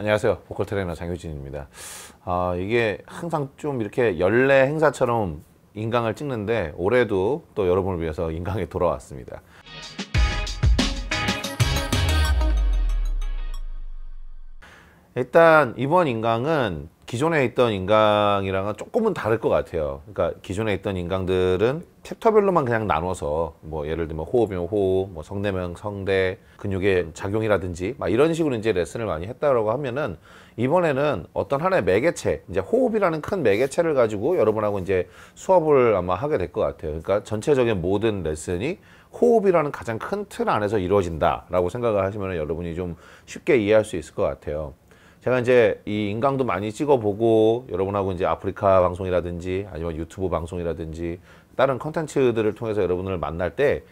안녕하세요. 보컬 트레이너 장효진입니다. 아, 이게 항상 좀 이렇게 연례 행사처럼 인강을 찍는데 올해도 또 여러분을 위해서 인강에 돌아왔습니다. 일단 이번 인강은 기존에 있던 인강이랑은 조금은 다를 것 같아요. 그러니까 기존에 있던 인강들은 챕터별로만 그냥 나눠서 뭐 예를 들면 호흡이면 호흡, 뭐 성대면 성대, 근육의 작용이라든지 막 이런 식으로 이제 레슨을 많이 했다라고 하면은 이번에는 어떤 하나의 매개체, 이제 호흡이라는 큰 매개체를 가지고 여러분하고 이제 수업을 아마 하게 될 것 같아요. 그러니까 전체적인 모든 레슨이 호흡이라는 가장 큰 틀 안에서 이루어진다라고 생각을 하시면 여러분이 좀 쉽게 이해할 수 있을 것 같아요. 제가 이제 이 인강도 많이 찍어보고 여러분하고 이제 아프리카 방송이라든지 아니면 유튜브 방송이라든지 다른 컨텐츠들을 통해서 여러분을 만날 때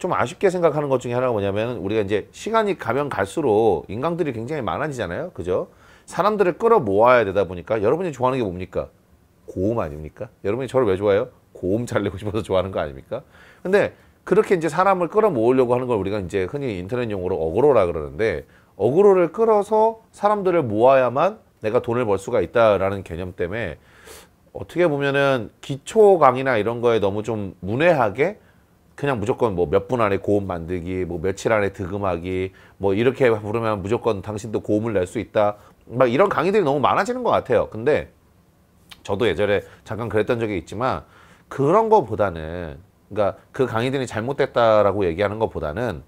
좀 아쉽게 생각하는 것 중에 하나가 뭐냐면 우리가 이제 시간이 가면 갈수록 인간들이 굉장히 많아지잖아요. 그죠? 사람들을 끌어 모아야 되다 보니까 여러분이 좋아하는 게 뭡니까? 고음 아닙니까? 여러분이 저를 왜 좋아해요? 고음 잘 내고 싶어서 좋아하는 거 아닙니까? 근데 그렇게 이제 사람을 끌어 모으려고 하는 걸 우리가 이제 흔히 인터넷 용어로 어그로라 그러는데 어그로를 끌어서 사람들을 모아야만 내가 돈을 벌 수가 있다라는 개념 때문에 어떻게 보면은 기초 강의나 이런 거에 너무 좀 문외하게 그냥 무조건 뭐 몇 분 안에 고음 만들기, 뭐 며칠 안에 득음하기, 뭐 이렇게 부르면 무조건 당신도 고음을 낼 수 있다. 막 이런 강의들이 너무 많아지는 것 같아요. 근데 저도 예전에 잠깐 그랬던 적이 있지만 그런 것보다는 그러니까 그 강의들이 잘못됐다라고 얘기하는 것보다는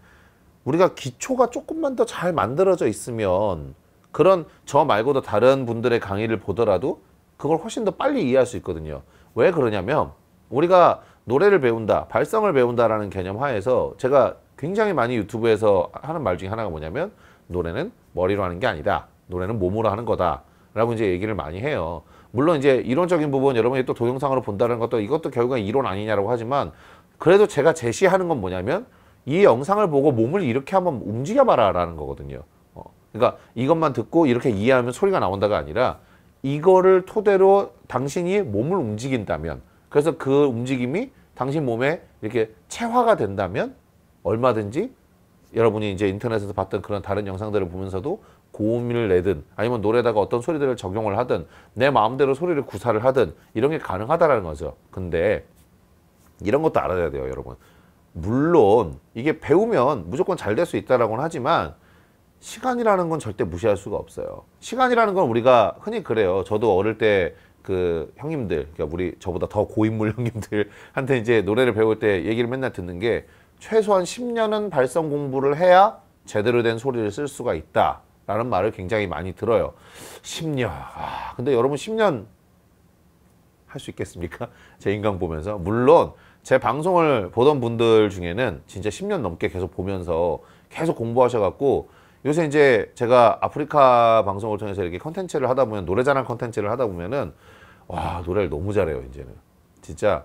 우리가 기초가 조금만 더 잘 만들어져 있으면 그런 저 말고도 다른 분들의 강의를 보더라도 그걸 훨씬 더 빨리 이해할 수 있거든요. 왜 그러냐면 우리가 노래를 배운다, 발성을 배운다라는 개념 하에서 제가 굉장히 많이 유튜브에서 하는 말 중에 하나가 뭐냐면 노래는 머리로 하는 게 아니다. 노래는 몸으로 하는 거다. 라고 이제 얘기를 많이 해요. 물론 이제 이론적인 부분 여러분이 또 동영상으로 본다는 것도 이것도 결국엔 이론 아니냐라고 하지만 그래도 제가 제시하는 건 뭐냐면 이 영상을 보고 몸을 이렇게 한번 움직여봐라 라는 거거든요. 어. 그러니까 이것만 듣고 이렇게 이해하면 소리가 나온다가 아니라 이거를 토대로 당신이 몸을 움직인다면 그래서 그 움직임이 당신 몸에 이렇게 체화가 된다면 얼마든지 여러분이 이제 인터넷에서 봤던 그런 다른 영상들을 보면서도 고음을 내든 아니면 노래에다가 어떤 소리들을 적용을 하든 내 마음대로 소리를 구사를 하든 이런 게 가능하다라는 거죠. 근데 이런 것도 알아야 돼요, 여러분. 물론 이게 배우면 무조건 잘 될 수 있다라고는 하지만 시간이라는 건 절대 무시할 수가 없어요. 시간이라는 건 우리가 흔히 그래요. 저도 어릴 때 그 형님들, 그러니까 우리 저보다 더 고인물 형님들한테 이제 노래를 배울 때 얘기를 맨날 듣는 게 최소한 10년은 발성 공부를 해야 제대로 된 소리를 쓸 수가 있다. 라는 말을 굉장히 많이 들어요. 10년. 아, 근데 여러분 10년 할 수 있겠습니까? 제 인강 보면서. 물론 제 방송을 보던 분들 중에는 진짜 10년 넘게 계속 보면서 계속 공부하셔갖고 요새 이제 제가 아프리카 방송을 통해서 이렇게 컨텐츠를 하다 보면 노래 잘하는 컨텐츠를 하다 보면은 와 노래를 너무 잘해요 이제는 진짜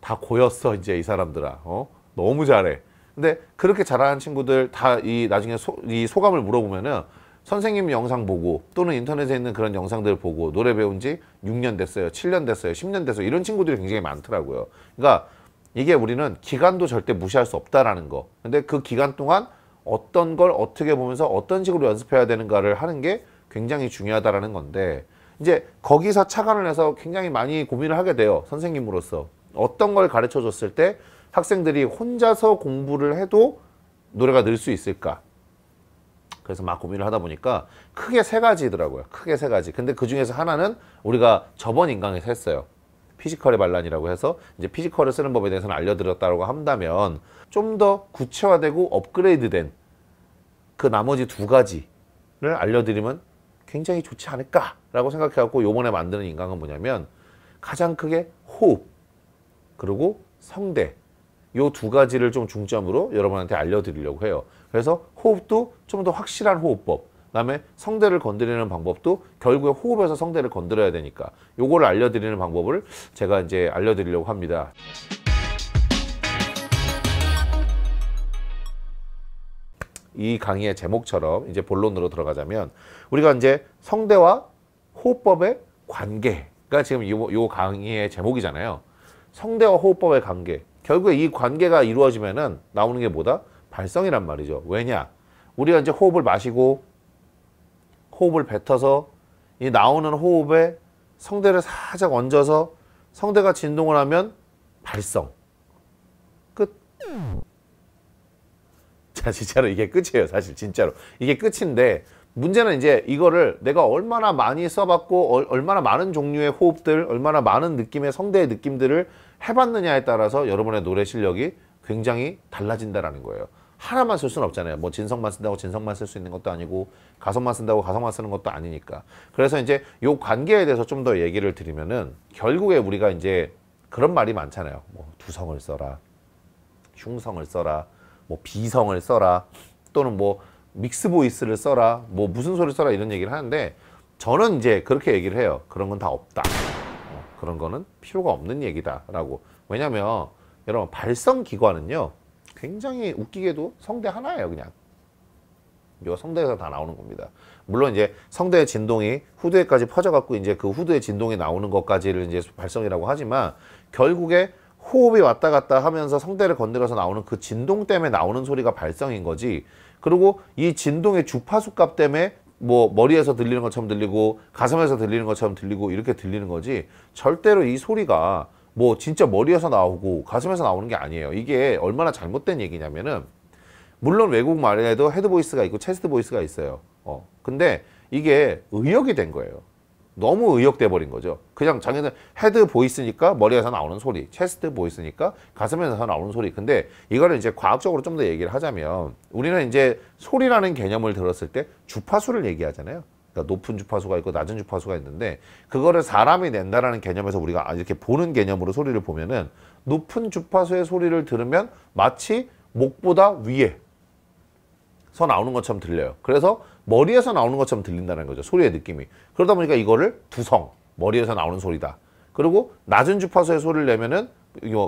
다 고였어 이제 이 사람들아 어 너무 잘해 근데 그렇게 잘하는 친구들 다 이 나중에 소, 이 소감을 물어보면은 선생님 영상 보고 또는 인터넷에 있는 그런 영상들 을 보고 노래 배운 지 6년 됐어요 7년 됐어요 10년 됐어요 이런 친구들이 굉장히 많더라고요 그러니까 이게 우리는 기간도 절대 무시할 수 없다라는 거 근데 그 기간 동안 어떤 걸 어떻게 보면서 어떤 식으로 연습해야 되는가를 하는 게 굉장히 중요하다라는 건데 이제 거기서 착안을 해서 굉장히 많이 고민을 하게 돼요. 선생님으로서 어떤 걸 가르쳐 줬을 때 학생들이 혼자서 공부를 해도 노래가 늘 수 있을까? 그래서 막 고민을 하다 보니까 크게 세 가지더라고요. 크게 세 가지. 근데 그 중에서 하나는 우리가 저번 인강에서 했어요. 피지컬의 반란이라고 해서 이제 피지컬을 쓰는 법에 대해서는 알려드렸다고 한다면 좀 더 구체화되고 업그레이드된 그 나머지 두 가지를 알려드리면 굉장히 좋지 않을까라고 생각해갖고 요번에 만드는 인강은 뭐냐면 가장 크게 호흡 그리고 성대 요 두 가지를 좀 중점으로 여러분한테 알려드리려고 해요. 그래서 호흡도 좀 더 확실한 호흡법 그다음에 성대를 건드리는 방법도 결국에 호흡에서 성대를 건드려야 되니까 요거를 알려드리는 방법을 제가 이제 알려드리려고 합니다. 이 강의의 제목처럼 이제 본론으로 들어가자면 우리가 이제 성대와 호흡법의 관계가 지금 요, 강의의 제목이잖아요. 성대와 호흡법의 관계. 결국에 이 관계가 이루어지면은 나오는 게 뭐다? 발성이란 말이죠. 왜냐? 우리가 이제 호흡을 마시고 호흡을 뱉어서 이 나오는 호흡에 성대를 살짝 얹어서 성대가 진동을 하면 발성 끝. 자 진짜로 이게 끝이에요 사실 진짜로 이게 끝인데 문제는 이제 이거를 내가 얼마나 많이 써봤고 어, 얼마나 많은 종류의 호흡들 얼마나 많은 느낌의 성대의 느낌들을 해봤느냐에 따라서 여러분의 노래 실력이 굉장히 달라진다라는 거예요 하나만 쓸 수는 없잖아요. 뭐 진성만 쓴다고 진성만 쓸 수 있는 것도 아니고 가성만 쓴다고 가성만 쓰는 것도 아니니까. 그래서 이제 요 관계에 대해서 좀 더 얘기를 드리면은 결국에 우리가 이제 그런 말이 많잖아요. 뭐 두성을 써라, 흉성을 써라, 뭐 비성을 써라, 또는 뭐 믹스 보이스를 써라, 뭐 무슨 소리 써라 이런 얘기를 하는데 저는 이제 그렇게 얘기를 해요. 그런 건 다 없다. 어, 그런 거는 필요가 없는 얘기다라고. 왜냐면 여러분 발성 기관은요. 굉장히 웃기게도 성대 하나예요 그냥 요 성대에서 다 나오는 겁니다 물론 이제 성대의 진동이 후두에까지 퍼져갖고 이제 그 후두의 진동이 나오는 것까지를 이제 발성이라고 하지만 결국에 호흡이 왔다 갔다 하면서 성대를 건드려서 나오는 그 진동 때문에 나오는 소리가 발성인 거지 그리고 이 진동의 주파수 값 때문에 뭐 머리에서 들리는 것처럼 들리고 가슴에서 들리는 것처럼 들리고 이렇게 들리는 거지 절대로 이 소리가 뭐 진짜 머리에서 나오고 가슴에서 나오는 게 아니에요. 이게 얼마나 잘못된 얘기냐면은 물론 외국 말에도 헤드 보이스가 있고 체스트 보이스가 있어요. 어. 근데 이게 의역이 된 거예요. 너무 의역돼 버린 거죠. 그냥 자기는 헤드 보이스니까 머리에서 나오는 소리, 체스트 보이스니까 가슴에서 나오는 소리. 근데 이거를 이제 과학적으로 좀 더 얘기를 하자면 우리는 이제 소리라는 개념을 들었을 때 주파수를 얘기하잖아요. 그러니까 높은 주파수가 있고 낮은 주파수가 있는데 그거를 사람이 낸다라는 개념에서 우리가 아, 이렇게 보는 개념으로 소리를 보면은 높은 주파수의 소리를 들으면 마치 목보다 위에 서 나오는 것처럼 들려요. 그래서 머리에서 나오는 것처럼 들린다는 거죠. 소리의 느낌이. 그러다 보니까 이거를 두성, 머리에서 나오는 소리다. 그리고 낮은 주파수의 소리를 내면은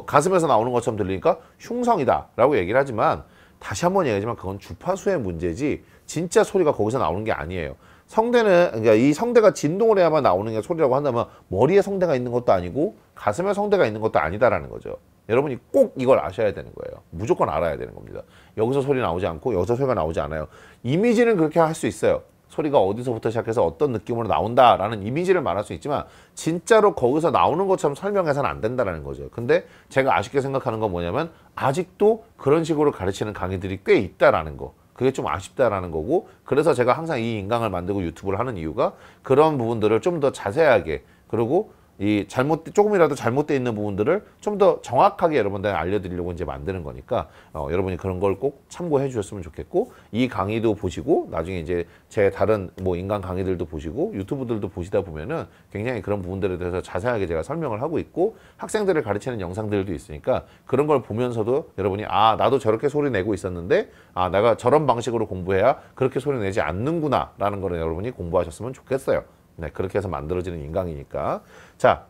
가슴에서 나오는 것처럼 들리니까 흉성이다 라고 얘기를 하지만 다시 한 번 얘기하지만 그건 주파수의 문제지 진짜 소리가 거기서 나오는 게 아니에요. 성대는 그러니까 이 성대가 진동을 해야만 나오는 게 소리라고 한다면 머리에 성대가 있는 것도 아니고 가슴에 성대가 있는 것도 아니다라는 거죠. 여러분이 꼭 이걸 아셔야 되는 거예요. 무조건 알아야 되는 겁니다. 여기서 소리 나오지 않고 여기서 소리가 나오지 않아요. 이미지는 그렇게 할 수 있어요. 소리가 어디서부터 시작해서 어떤 느낌으로 나온다라는 이미지를 말할 수 있지만 진짜로 거기서 나오는 것처럼 설명해서는 안된다는 거죠. 근데 제가 아쉽게 생각하는 건 뭐냐면 아직도 그런 식으로 가르치는 강의들이 꽤 있다라는 거. 그게 좀 아쉽다라는 거고 그래서 제가 항상 이 인강을 만들고 유튜브를 하는 이유가 그런 부분들을 좀 더 자세하게 그리고 이 잘못 조금이라도 잘못되어 있는 부분들을 좀 더 정확하게 여러분들에게 알려드리려고 이제 만드는 거니까 어, 여러분이 그런 걸 꼭 참고해 주셨으면 좋겠고 이 강의도 보시고 나중에 이제 제 다른 뭐 인간 강의들도 보시고 유튜브들도 보시다 보면은 굉장히 그런 부분들에 대해서 자세하게 제가 설명을 하고 있고 학생들을 가르치는 영상들도 있으니까 그런 걸 보면서도 여러분이 아 나도 저렇게 소리 내고 있었는데 아 내가 저런 방식으로 공부해야 그렇게 소리 내지 않는구나 라는 거를 여러분이 공부하셨으면 좋겠어요. 네, 그렇게 해서 만들어지는 인강이니까. 자,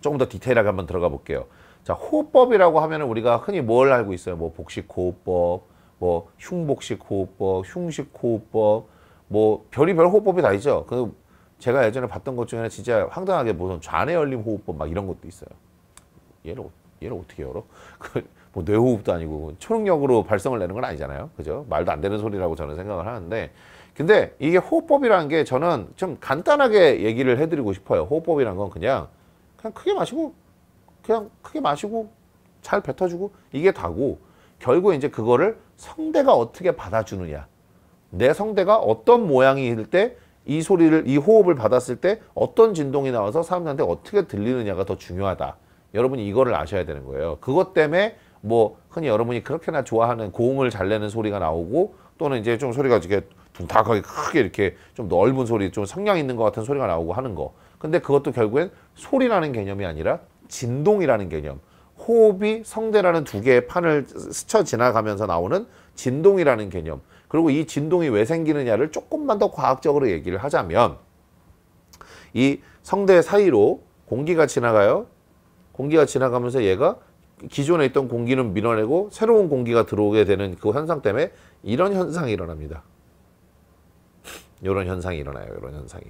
조금 더 디테일하게 한번 들어가 볼게요. 자, 호흡법이라고 하면 우리가 흔히 뭘 알고 있어요? 뭐 복식 호흡법, 뭐 흉복식 호흡법, 흉식 호흡법, 뭐 별의별 호흡법이 다 있죠. 그 제가 예전에 봤던 것 중에는 진짜 황당하게 무슨 좌뇌 열림 호흡법 막 이런 것도 있어요. 얘를 어, 얘를 어떻게 열어? 그 뭐 뇌호흡도 아니고 초능력으로 발성을 내는 건 아니잖아요. 그죠? 말도 안 되는 소리라고 저는 생각을 하는데 근데 이게 호흡법이라는 게 저는 좀 간단하게 얘기를 해드리고 싶어요. 호흡법이라는 건 그냥 그냥 크게 마시고 그냥 크게 마시고 잘 뱉어주고 이게 다고 결국 이제 그거를 성대가 어떻게 받아주느냐 내 성대가 어떤 모양일 때 이 소리를 이 호흡을 받았을 때 어떤 진동이 나와서 사람들한테 어떻게 들리느냐가 더 중요하다 여러분이 이거를 아셔야 되는 거예요 그것 때문에 뭐 흔히 여러분이 그렇게나 좋아하는 고음을 잘 내는 소리가 나오고 또는 이제 좀 소리가 이렇게 둥탁하게 크게 이렇게 좀 넓은 소리, 좀 성량 있는 것 같은 소리가 나오고 하는 거. 근데 그것도 결국엔 소리라는 개념이 아니라 진동이라는 개념. 호흡이 성대라는 두 개의 판을 스쳐 지나가면서 나오는 진동이라는 개념. 그리고 이 진동이 왜 생기느냐를 조금만 더 과학적으로 얘기를 하자면 이 성대 사이로 공기가 지나가요. 공기가 지나가면서 얘가 기존에 있던 공기는 밀어내고 새로운 공기가 들어오게 되는 그 현상 때문에 이런 현상이 일어납니다. 이런 현상이 일어나요. 이런 현상이.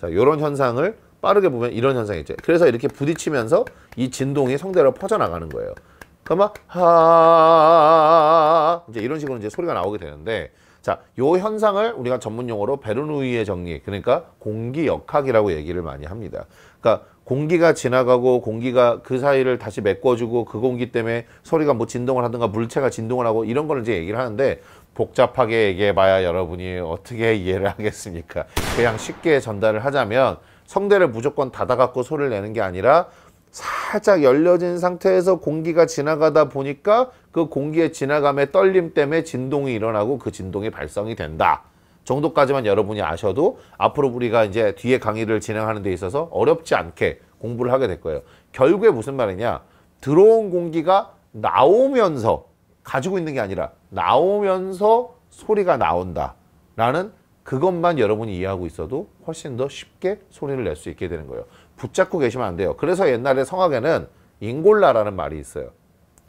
자, 이런 현상을 빠르게 보면 이런 현상이 있죠. 그래서 이렇게 부딪히면서 이 진동이 성대로 퍼져나가는 거예요. 그러면 하 이제 이런 식으로 이제 소리가 나오게 되는데 자, 요 현상을 우리가 전문 용어로 베르누이의 정리, 그러니까 공기 역학이라고 얘기를 많이 합니다. 그러니까 공기가 지나가고 공기가 그 사이를 다시 메꿔주고 그 공기 때문에 소리가 뭐 진동을 하든가 물체가 진동을 하고 이런 걸 이제 얘기를 하는데 복잡하게 얘기해봐야 여러분이 어떻게 이해를 하겠습니까? 그냥 쉽게 전달을 하자면 성대를 무조건 닫아갖고 소리를 내는 게 아니라 살짝 열려진 상태에서 공기가 지나가다 보니까 그 공기의 지나감의 떨림 때문에 진동이 일어나고 그 진동이 발성이 된다. 정도까지만 여러분이 아셔도 앞으로 우리가 이제 뒤에 강의를 진행하는 데 있어서 어렵지 않게 공부를 하게 될 거예요. 결국에 무슨 말이냐? 들어온 공기가 나오면서 가지고 있는 게 아니라 나오면서 소리가 나온다라는 그것만 여러분이 이해하고 있어도 훨씬 더 쉽게 소리를 낼 수 있게 되는 거예요. 붙잡고 계시면 안 돼요. 그래서 옛날에 성악에는 인골라라는 말이 있어요.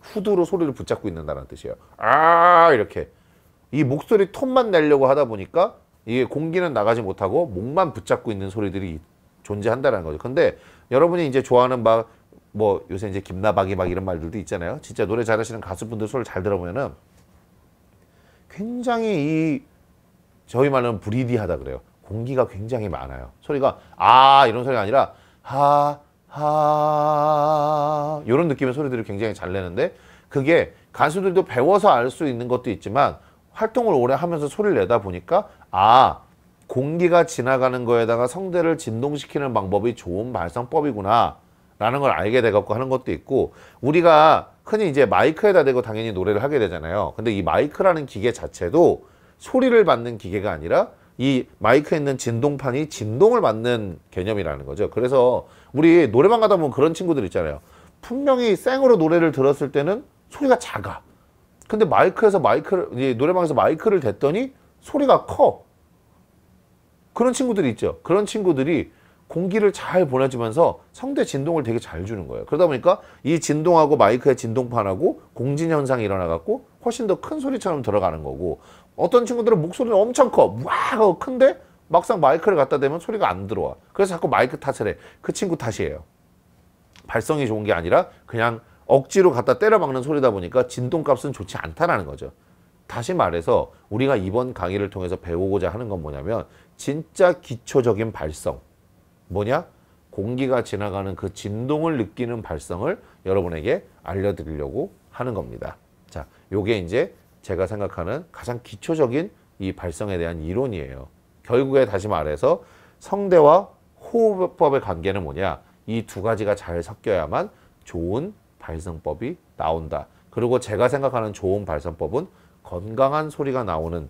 후두로 소리를 붙잡고 있는다는 뜻이에요. 아 이렇게 이 목소리 톤만 내려고 하다 보니까 이게 공기는 나가지 못하고 목만 붙잡고 있는 소리들이 존재한다는 거죠. 근데 여러분이 이제 좋아하는 막뭐 요새 이제 김나박이 막 이런 말들도 있잖아요. 진짜 노래 잘하시는 가수분들 소리를 잘 들어보면은 굉장히 이 저희 말로는 브리디하다 그래요. 공기가 굉장히 많아요. 소리가 아 이런 소리가 아니라 하하 이런 느낌의 소리들을 굉장히 잘 내는데 그게 가수들도 배워서 알 수 있는 것도 있지만 활동을 오래 하면서 소리를 내다 보니까 아 공기가 지나가는 거에다가 성대를 진동시키는 방법이 좋은 발성법이구나 라는 걸 알게 돼갖고 하는 것도 있고 우리가 흔히 이제 마이크에다 대고 당연히 노래를 하게 되잖아요 근데 이 마이크라는 기계 자체도 소리를 받는 기계가 아니라 이 마이크에 있는 진동판이 진동을 받는 개념이라는 거죠 그래서 우리 노래방 가다 보면 그런 친구들 있잖아요 분명히 쌩으로 노래를 들었을 때는 소리가 작아 근데 마이크에서 마이크를 노래방에서 마이크를 댔더니 소리가 커 그런 친구들이 있죠 그런 친구들이 공기를 잘 보내주면서 성대 진동을 되게 잘 주는 거예요. 그러다 보니까 이 진동하고 마이크의 진동판하고 공진 현상이 일어나갖고 훨씬 더 큰 소리처럼 들어가는 거고 어떤 친구들은 목소리는 엄청 커. 와우 큰데 막상 마이크를 갖다 대면 소리가 안 들어와. 그래서 자꾸 마이크 탓을 해. 그 친구 탓이에요. 발성이 좋은 게 아니라 그냥 억지로 갖다 때려 박는 소리다 보니까 진동값은 좋지 않다라는 거죠. 다시 말해서 우리가 이번 강의를 통해서 배우고자 하는 건 뭐냐면 진짜 기초적인 발성, 뭐냐? 공기가 지나가는 그 진동을 느끼는 발성을 여러분에게 알려드리려고 하는 겁니다. 자, 요게 이제 제가 생각하는 가장 기초적인 이 발성에 대한 이론이에요. 결국에 다시 말해서 성대와 호흡법의 관계는 뭐냐? 이 두 가지가 잘 섞여야만 좋은 발성법이 나온다. 그리고 제가 생각하는 좋은 발성법은 건강한 소리가 나오는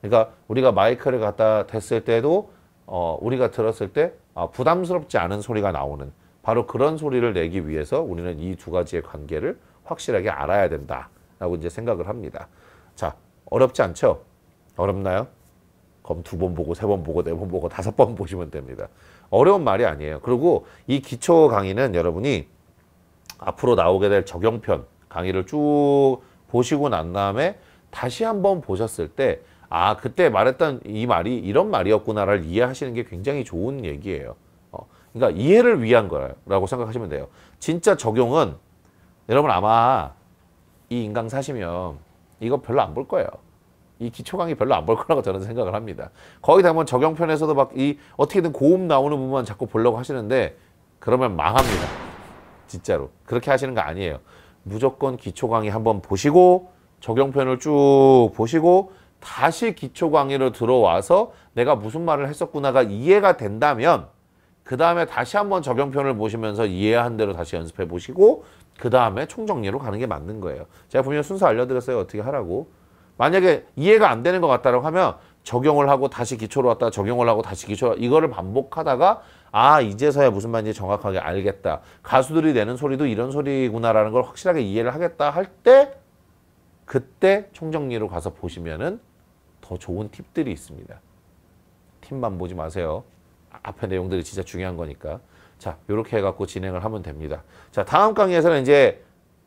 그러니까 우리가 마이크를 갖다 댔을 때도 어, 우리가 들었을 때 아, 부담스럽지 않은 소리가 나오는 바로 그런 소리를 내기 위해서 우리는 이 두 가지의 관계를 확실하게 알아야 된다라고 이제 생각을 합니다. 자, 어렵지 않죠? 어렵나요? 그럼 두 번 보고 세 번 보고 네 번 보고 다섯 번 보시면 됩니다. 어려운 말이 아니에요. 그리고 이 기초 강의는 여러분이 앞으로 나오게 될 적용편 강의를 쭉 보시고 난 다음에 다시 한 번 보셨을 때아 그때 말했던 이 말이 이런 말이었구나를 이해하시는 게 굉장히 좋은 얘기예요. 어, 그러니까 이해를 위한 거라고 생각하시면 돼요. 진짜 적용은 여러분 아마 이 인강 사시면 이거 별로 안 볼 거예요. 이 기초 강의 별로 안 볼 거라고 저는 생각을 합니다. 거의 다보 면 적용편에서도 막 이 어떻게든 고음 나오는 부분만 자꾸 보려고 하시는데 그러면 망합니다. 진짜로 그렇게 하시는 거 아니에요. 무조건 기초 강의 한번 보시고 적용편을 쭉 보시고 다시 기초 강의로 들어와서 내가 무슨 말을 했었구나가 이해가 된다면 그 다음에 다시 한번 적용편을 보시면서 이해한 대로 다시 연습해 보시고 그 다음에 총정리로 가는 게 맞는 거예요. 제가 분명히 순서 알려드렸어요. 어떻게 하라고. 만약에 이해가 안 되는 것 같다고 하면 적용을 하고 다시 기초로 왔다가 적용을 하고 다시 기초로 이거를 반복하다가 아 이제서야 무슨 말인지 정확하게 알겠다. 가수들이 내는 소리도 이런 소리구나라는 걸 확실하게 이해를 하겠다 할 때 그때 총정리로 가서 보시면은 더 좋은 팁들이 있습니다. 팁만 보지 마세요. 앞에 내용들이 진짜 중요한 거니까. 자, 이렇게 해갖고 진행을 하면 됩니다. 자, 다음 강의에서는 이제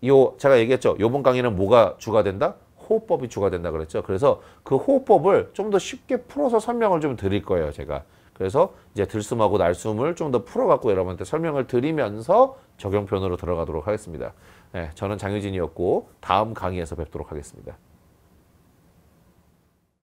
요 제가 얘기했죠. 요번 강의는 뭐가 주가 된다? 호흡법이 주가 된다 그랬죠. 그래서 그 호흡법을 좀 더 쉽게 풀어서 설명을 좀 드릴 거예요, 제가. 그래서 이제 들숨하고 날숨을 좀 더 풀어갖고 여러분한테 설명을 드리면서 적용편으로 들어가도록 하겠습니다. 네, 저는 장유진이었고 다음 강의에서 뵙도록 하겠습니다.